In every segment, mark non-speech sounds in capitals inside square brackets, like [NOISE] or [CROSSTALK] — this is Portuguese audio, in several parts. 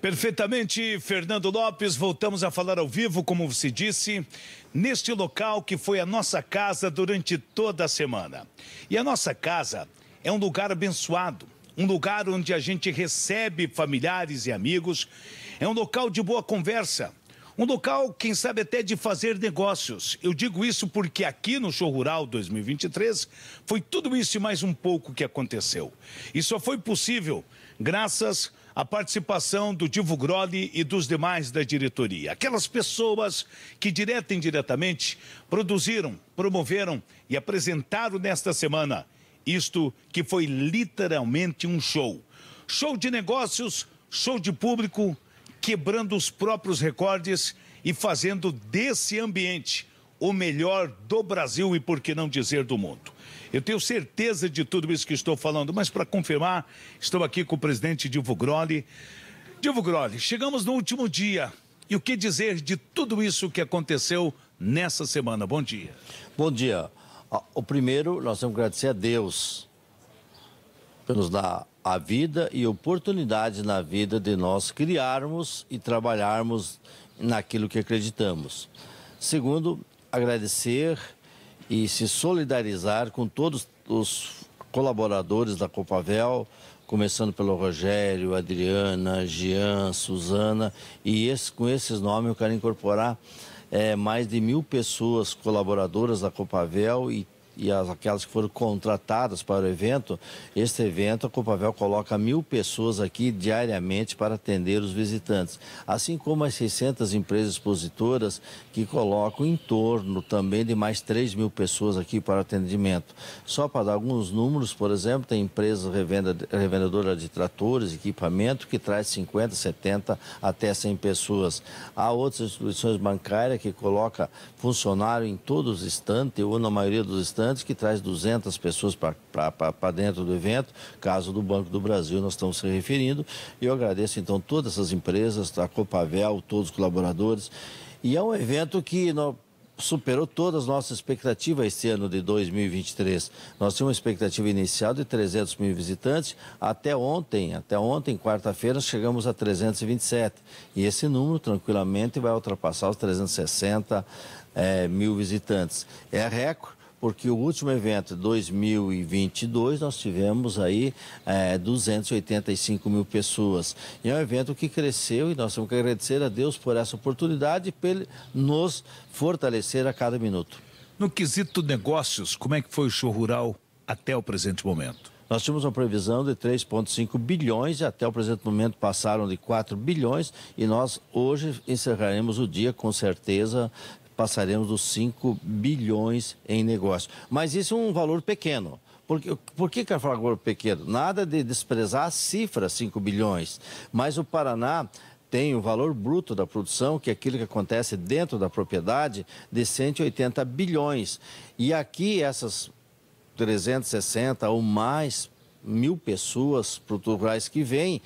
Perfeitamente, Fernando Lopes. Voltamos a falar ao vivo, como você disse, neste local que foi a nossa casa durante toda a semana. E a nossa casa é um lugar abençoado, um lugar onde a gente recebe familiares e amigos, é um local de boa conversa, um local, quem sabe até de fazer negócios. Eu digo isso porque aqui no Show Rural 2023 foi tudo isso e mais um pouco que aconteceu. E só foi possível graças a participação do Divo Groli e dos demais da diretoria. Aquelas pessoas que, direta e indiretamente, produziram, promoveram e apresentaram nesta semana isto que foi literalmente um show. Show de negócios, show de público, quebrando os próprios recordes e fazendo desse ambiente o melhor do Brasil e, por que não dizer, do mundo. Eu tenho certeza de tudo isso que estou falando, mas para confirmar, estou aqui com o presidente Dilvo Groli. Dilvo Groli, chegamos no último dia. E o que dizer de tudo isso que aconteceu nessa semana? Bom dia. Bom dia. Ah, o primeiro, nós temos que agradecer a Deus por nos dar a vida e oportunidade na vida de nós criarmos e trabalharmos naquilo que acreditamos. Segundo, agradecer e se solidarizar com todos os colaboradores da Copavel, começando pelo Rogério, Adriana, Jean, Suzana, e esse, com esses nomes eu quero incorporar é, mais de mil pessoas colaboradoras da Copavel e e as, aquelas que foram contratadas para o evento, este evento, a Copavel coloca mil pessoas aqui diariamente para atender os visitantes, assim como as 600 empresas expositoras que colocam em torno também de mais 3 mil pessoas aqui para atendimento. Só para dar alguns números, por exemplo, tem empresa revenda, revendedora de tratores, equipamento, que traz 50, 70 até 100 pessoas. Há outras instituições bancárias que coloca funcionário em todos os estantes ou na maioria dos estantes que traz 200 pessoas para dentro do evento, caso do Banco do Brasil, nós estamos se referindo. E eu agradeço, então, todas essas empresas, a tá? Copavel, todos os colaboradores. E é um evento que nós superou todas as nossas expectativas esse ano de 2023. Nós tínhamos uma expectativa inicial de 300 mil visitantes. Até ontem, até ontem, quarta-feira, chegamos a 327. E esse número, tranquilamente, vai ultrapassar os 360 é, eh, mil visitantes. É recorde porque o último evento, 2022, nós tivemos aí é, 285 mil pessoas. E é um evento que cresceu e nós temos que agradecer a Deus por essa oportunidade e por nos fortalecer a cada minuto. No quesito negócios, como é que foi o show rural até o presente momento? Nós tínhamos uma previsão de 3,5 bilhões e até o presente momento passaram de 4 bilhões e nós hoje encerraremos o dia com certeza passaremos dos 5 bilhões em negócio. Mas isso é um valor pequeno. Por que, por que, que eu falo valor pequeno? Nada de desprezar a cifra 5 bilhões. Mas o Paraná tem o valor bruto da produção, que é aquilo que acontece dentro da propriedade, de 180 bilhões. E aqui essas 360 ou mais mil pessoas culturais que vêm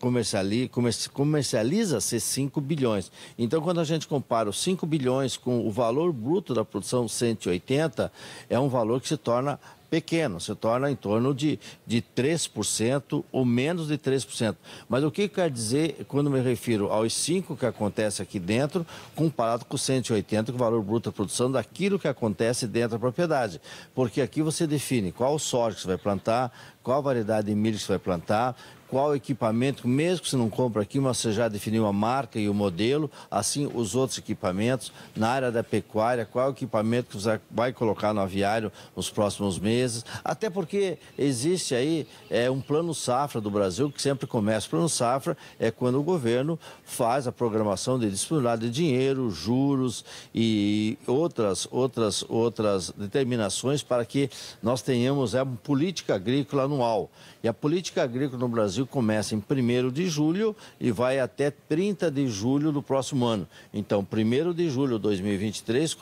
comercializa-se comercializa, 5 bilhões. Então, quando a gente compara os 5 bilhões com o valor bruto da produção 180, é um valor que se torna pequeno, se torna em torno de, de 3% ou menos de 3%. Mas o que quer dizer quando me refiro aos 5 que acontece aqui dentro, comparado com 180, que é o valor bruto da produção daquilo que acontece dentro da propriedade? Porque aqui você define qual soja que você vai plantar, qual variedade de milho que você vai plantar, qual equipamento, mesmo que você não compra aqui, mas você já definiu a marca e o modelo, assim os outros equipamentos, na área da pecuária, qual equipamento que você vai colocar no aviário nos próximos meses, até porque existe aí é, um plano safra do Brasil, que sempre começa o plano safra, é quando o governo faz a programação de disponibilidade de dinheiro, juros e outras, outras, outras determinações para que nós tenhamos é, uma política agrícola anual. E a política agrícola no Brasil Brasil começa em 1 de julho e vai até 30 de julho do próximo ano. Então, 1 de julho de 2023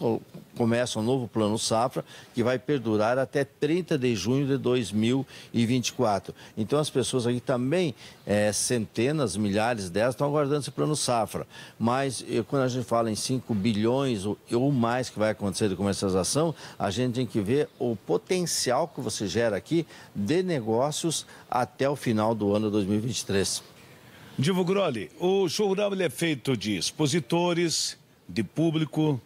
começa um novo plano safra que vai perdurar até 30 de junho de 2024. Então, as pessoas aqui também, é, centenas, milhares delas, estão aguardando esse plano safra. Mas eh, quando a gente fala em 5 bilhões ou mais que vai acontecer de comercialização, a gente tem que ver o potencial que você gera aqui de negócios até o final do ano 2023. Divo Groli, o show rural é feito de expositores, de público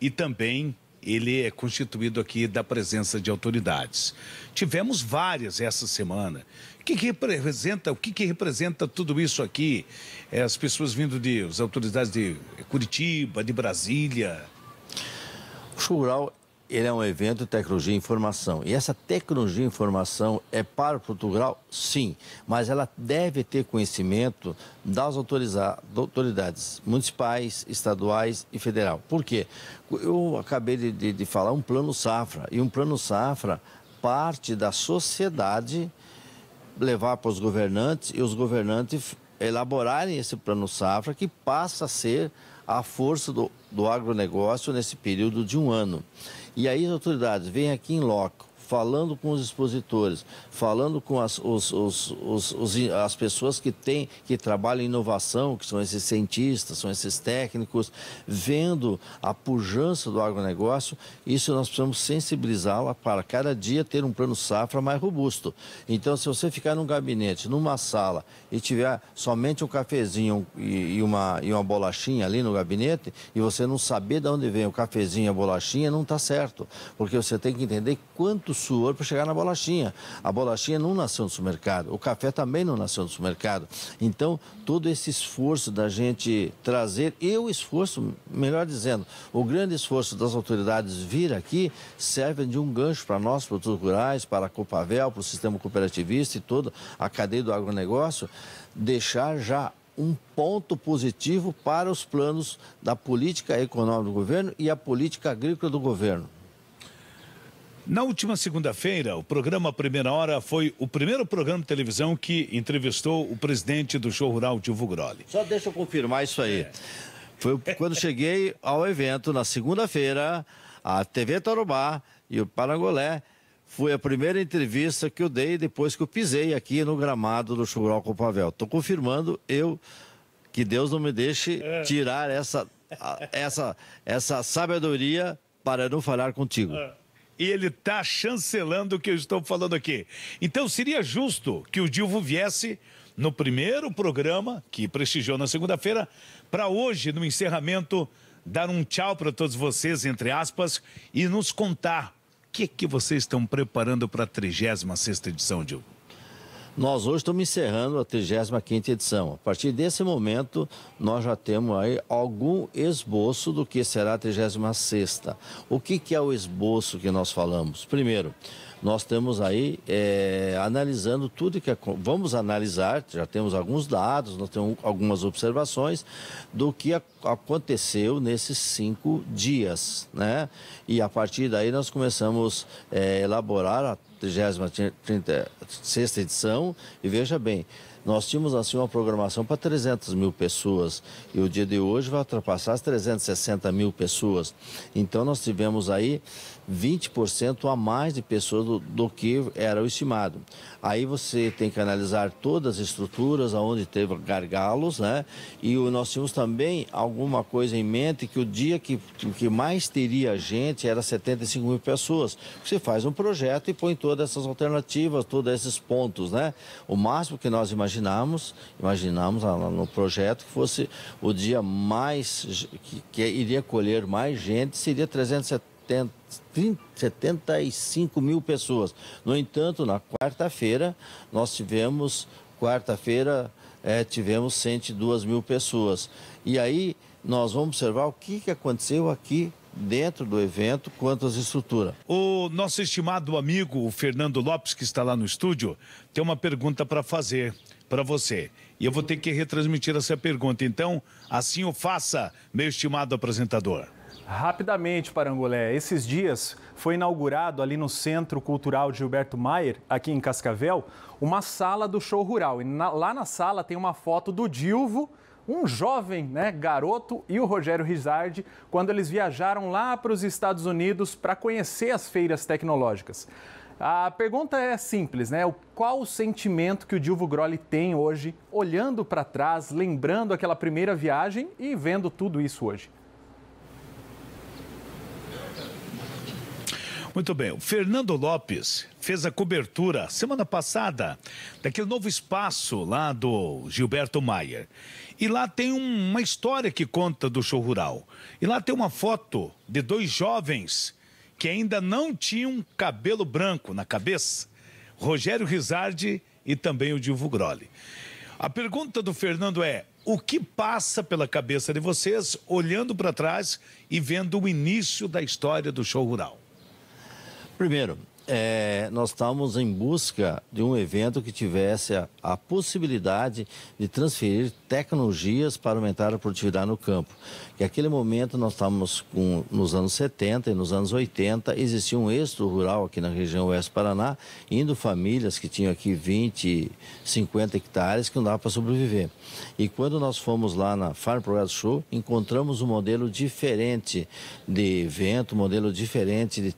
e também ele é constituído aqui da presença de autoridades. Tivemos várias essa semana. O que, que representa, o que, que, representa tudo isso aqui? É, as pessoas vindo de, as autoridades de Curitiba, de Brasília. O show rural ele é um evento tecnologia e informação. E essa tecnologia e informação é para Portugal, sim, mas ela deve ter conhecimento das autoridades municipais, estaduais e federal. Por quê? Eu acabei de, de, de falar um plano safra, e um plano safra parte da sociedade levar para os governantes e os governantes elaborarem esse plano safra que passa a ser a força do, do agronegócio nesse período de um ano. E aí as autoridades vêm aqui em loco, falando com os expositores, falando com as, os, os, os, as pessoas que têm, que trabalham em inovação, que são esses cientistas, são esses técnicos, vendo a pujança do agronegócio, isso nós precisamos sensibilizá-la para cada dia ter um plano safra mais robusto. Então, se você ficar num gabinete, numa sala e tiver somente um cafezinho e, e uma, e uma bolachinha ali no gabinete, e você não saber de onde vem o cafezinho e a bolachinha, não está certo. Porque você tem que entender quanto muito suor para chegar na bolachinha. A bolachinha não nasceu no supermercado, o café também não nasceu no supermercado. Então, todo esse esforço da gente trazer, e o esforço, melhor dizendo, o grande esforço das autoridades vir aqui, serve de um gancho para nós, produtores rurais, para a Copavel, para o sistema cooperativista e toda a cadeia do agronegócio, deixar já um ponto positivo para os planos da política econômica do governo e a política agrícola do governo. Na última segunda-feira, o programa Primeira Hora foi o primeiro programa de televisão que entrevistou o presidente do show rural, Dilvo Groli. Só deixa eu confirmar isso aí. É. Foi quando cheguei ao evento, na segunda-feira, a TV Tarubá e o Parangolé foi a primeira entrevista que eu dei depois que eu pisei aqui no gramado do Rural com o Pavel. Estou confirmando, eu, que Deus não me deixe é. tirar essa, essa, essa sabedoria para não falar contigo. É e ele está chancelando o que eu estou falando aqui. Então seria justo que o Dilvo viesse no primeiro programa, que prestigiou na segunda-feira, para hoje, no encerramento, dar um tchau para todos vocês, entre aspas, e nos contar o que, que vocês estão preparando para a 36 edição, Dilvo. Nós hoje estamos encerrando a 35ª edição. A partir desse momento, nós já temos aí algum esboço do que será a 36ª. O que, que é o esboço que nós falamos? Primeiro, nós temos aí é, analisando tudo que é, vamos analisar, já temos alguns dados, nós temos algumas observações do que aconteceu nesses cinco dias, né? E a partir daí nós começamos a é, elaborar a 36ª edição e veja bem, nós tínhamos assim uma programação para 300 mil pessoas e o dia de hoje vai ultrapassar as 360 mil pessoas. Então nós tivemos aí 20% a mais de pessoas do, do, que era o estimado. Aí você tem que analisar todas as estruturas onde teve gargalos, né? E o, nós tínhamos também alguma coisa em mente que o dia que, que mais teria gente era 75 mil pessoas. Você faz um projeto e põe todas essas alternativas, todos esses pontos, né? O máximo que nós imaginamos imaginamos, imaginamos no projeto que fosse o dia mais, que, que iria colher mais gente, seria 375 mil pessoas. No entanto, na quarta-feira, nós tivemos, quarta-feira, é, tivemos 102 mil pessoas. E aí, nós vamos observar o que, que aconteceu aqui dentro do evento quanto às estruturas. O nosso estimado amigo o Fernando Lopes, que está lá no estúdio, tem uma pergunta para fazer para você. E eu vou ter que retransmitir essa pergunta. Então, assim o faça, meu estimado apresentador. Rapidamente, Parangolé, esses dias foi inaugurado ali no Centro Cultural Gilberto Maier, aqui em Cascavel, uma sala do show rural. E na, lá na sala tem uma foto do Dilvo, um jovem né, garoto, e o Rogério Rizardi, quando eles viajaram lá para os Estados Unidos para conhecer as feiras tecnológicas. A pergunta é simples, né? Qual o sentimento que o Dilvo Groli tem hoje, olhando para trás, lembrando aquela primeira viagem e vendo tudo isso hoje? Muito bem. O Fernando Lopes fez a cobertura semana passada daquele novo espaço lá do Gilberto Maier. E lá tem uma história que conta do show rural. E lá tem uma foto de dois jovens que ainda não tinham cabelo branco na cabeça, Rogério Rizardi e também o Dilvo Grolli. A pergunta do Fernando é: o que passa pela cabeça de vocês olhando para trás e vendo o início da história do show rural? Primeiro, é, nós estávamos em busca de um evento que tivesse a, a, possibilidade de transferir tecnologias para aumentar a produtividade no campo. Que aquele momento nós estávamos com, nos anos 70 e nos anos 80 existia um êxodo rural aqui na região oeste do Paraná, indo famílias que tinham aqui 20, 50 hectares que não dava para sobreviver. E quando nós fomos lá na Farm Progress Show, encontramos um modelo diferente de evento, um modelo diferente de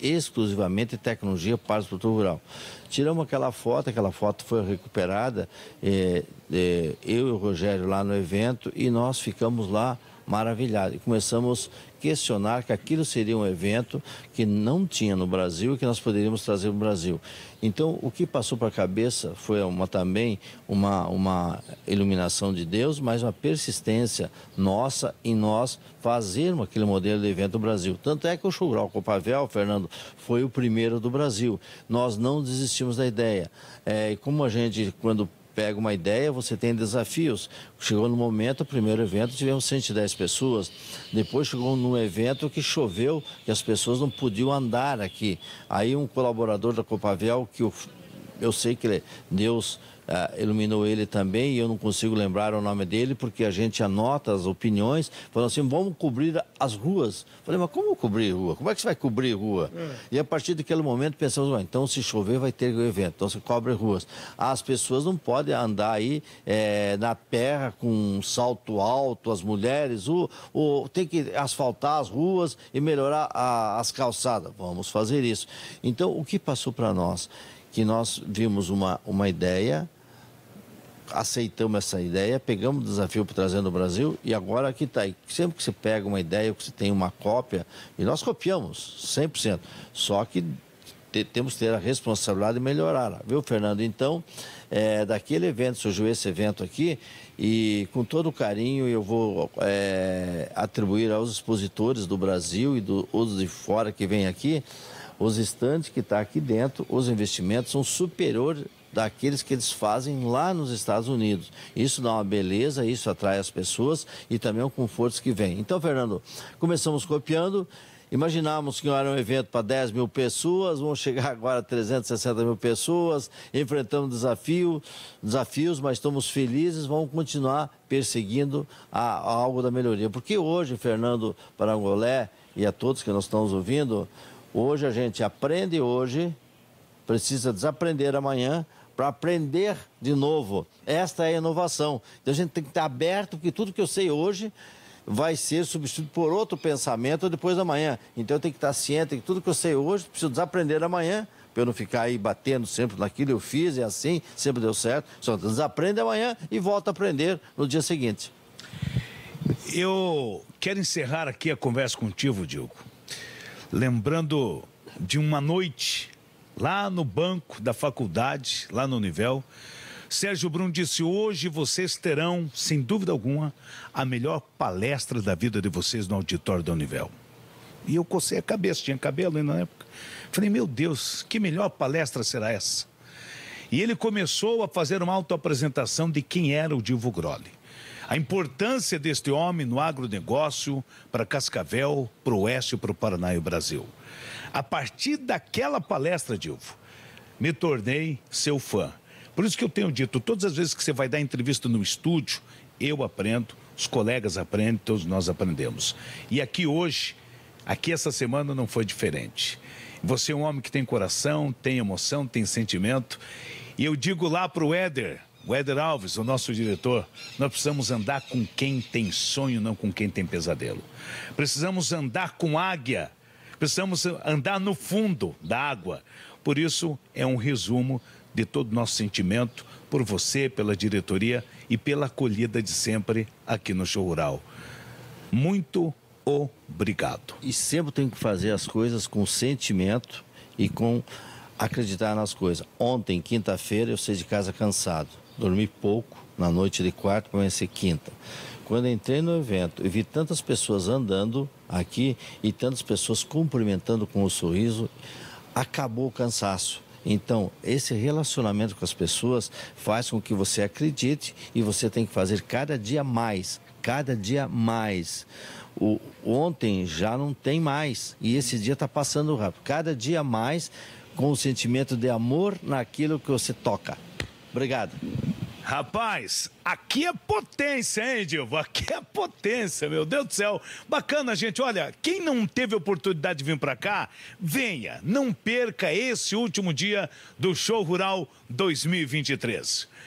exclusivamente tecnologia para o produtor rural. Tiramos aquela foto, aquela foto foi recuperada, é, é, eu e o Rogério lá no evento, e nós ficamos lá maravilhado e começamos a questionar que aquilo seria um evento que não tinha no Brasil e que nós poderíamos trazer para o Brasil. Então, o que passou para a cabeça foi uma, também uma, uma iluminação de Deus, mas uma persistência nossa em nós fazermos aquele modelo de evento no Brasil. Tanto é que o Churral Copavel, Fernando, foi o primeiro do Brasil. Nós não desistimos da ideia. É, como a gente, quando pega uma ideia, você tem desafios. Chegou no momento, o primeiro evento, tivemos 110 pessoas. Depois chegou num evento que choveu, que as pessoas não podiam andar aqui. Aí um colaborador da Copavel, que eu, eu sei que é Deus uh, ah, iluminou ele também, e eu não consigo lembrar o nome dele, porque a gente anota as opiniões, falando assim, vamos cobrir as ruas. falei, mas como cobrir rua? Como é que você vai cobrir rua? É. E a partir daquele momento pensamos, ah, então se chover vai ter o evento, então se cobre ruas. As pessoas não podem andar aí é, na terra com um salto alto, as mulheres, o, tem que asfaltar as ruas e melhorar a, as calçadas. Vamos fazer isso. Então, o que passou para nós? Que nós vimos uma, uma ideia, aceitamos essa ideia, pegamos o desafio para trazer no Brasil e agora aqui está. Sempre que você pega uma ideia, que você tem uma cópia, e nós copiamos 100%, só que te, temos que ter a responsabilidade de melhorar, viu, Fernando? Então, é, daquele evento, surgiu esse evento aqui, e com todo carinho eu vou é, atribuir aos expositores do Brasil e dos de fora que vêm aqui, os estantes que estão tá aqui dentro, os investimentos são superiores daqueles que eles fazem lá nos Estados Unidos. Isso dá uma beleza, isso atrai as pessoas e também o conforto que vem. Então, Fernando, começamos copiando. Imaginamos que era um evento para 10 mil pessoas, vão chegar [LAUGHS] agora a 360 mil pessoas, enfrentamos desafio, desafios, mas estamos felizes, vamos continuar perseguindo a, a algo da melhoria. Porque hoje, Fernando Parangolé e a todos que nós estamos ouvindo, hoje a gente aprende hoje, precisa desaprender amanhã para aprender de novo. Esta é a inovação. Então a gente tem que estar aberto, porque tudo que eu sei hoje vai ser substituído por outro pensamento depois da manhã. Então eu tenho que estar ciente que tudo que eu sei hoje preciso desaprender amanhã, para eu não ficar aí batendo sempre naquilo eu fiz, é assim, sempre deu certo. Só desaprende amanhã e volta a aprender no dia seguinte. Eu quero encerrar aqui a conversa contigo, Diogo, lembrando de uma noite lá no banco da faculdade, lá no Univel. Sérgio Bruno disse: hoje vocês terão, sem dúvida alguma, a melhor palestra da vida de vocês no auditório da Univel. E eu cocei a cabeça, tinha cabelo ainda na época. Falei: meu Deus, que melhor palestra será essa? E ele começou a fazer uma autoapresentação de quem era o Divo Groli. A importância deste homem no agronegócio para Cascavel, para o Oeste, para o Paraná e o Brasil. A partir daquela palestra, Dilvo, me tornei seu fã. Por isso que eu tenho dito, todas as vezes que você vai dar entrevista no estúdio, eu aprendo, os colegas aprendem, todos nós aprendemos. E aqui hoje, aqui essa semana não foi diferente. Você é um homem que tem coração, tem emoção, tem sentimento. E eu digo lá para o Éder, o Éder Alves, o nosso diretor, nós precisamos andar com quem tem sonho, não com quem tem pesadelo. Precisamos andar com águia, Precisamos andar no fundo da água. Por isso, é um resumo de todo o nosso sentimento por você, pela diretoria e pela acolhida de sempre aqui no Show Rural. Muito obrigado. E sempre tem que fazer as coisas com sentimento e com acreditar nas coisas. Ontem, quinta-feira, eu saí de casa cansado. Dormi pouco na noite de quarta para amanhecer é quinta. Quando entrei no evento e vi tantas pessoas andando aqui e tantas pessoas cumprimentando com o um sorriso, acabou o cansaço. Então, esse relacionamento com as pessoas faz com que você acredite e você tem que fazer cada dia mais, cada dia mais. O, ontem já não tem mais e esse dia está passando rápido. Cada dia mais com o sentimento de amor naquilo que você toca. Obrigado. Rapaz, aqui é potência, hein, Divo? Aqui é potência, meu Deus do céu. Bacana, gente. Olha, quem não teve oportunidade de vir para cá, venha. Não perca esse último dia do Show Rural 2023.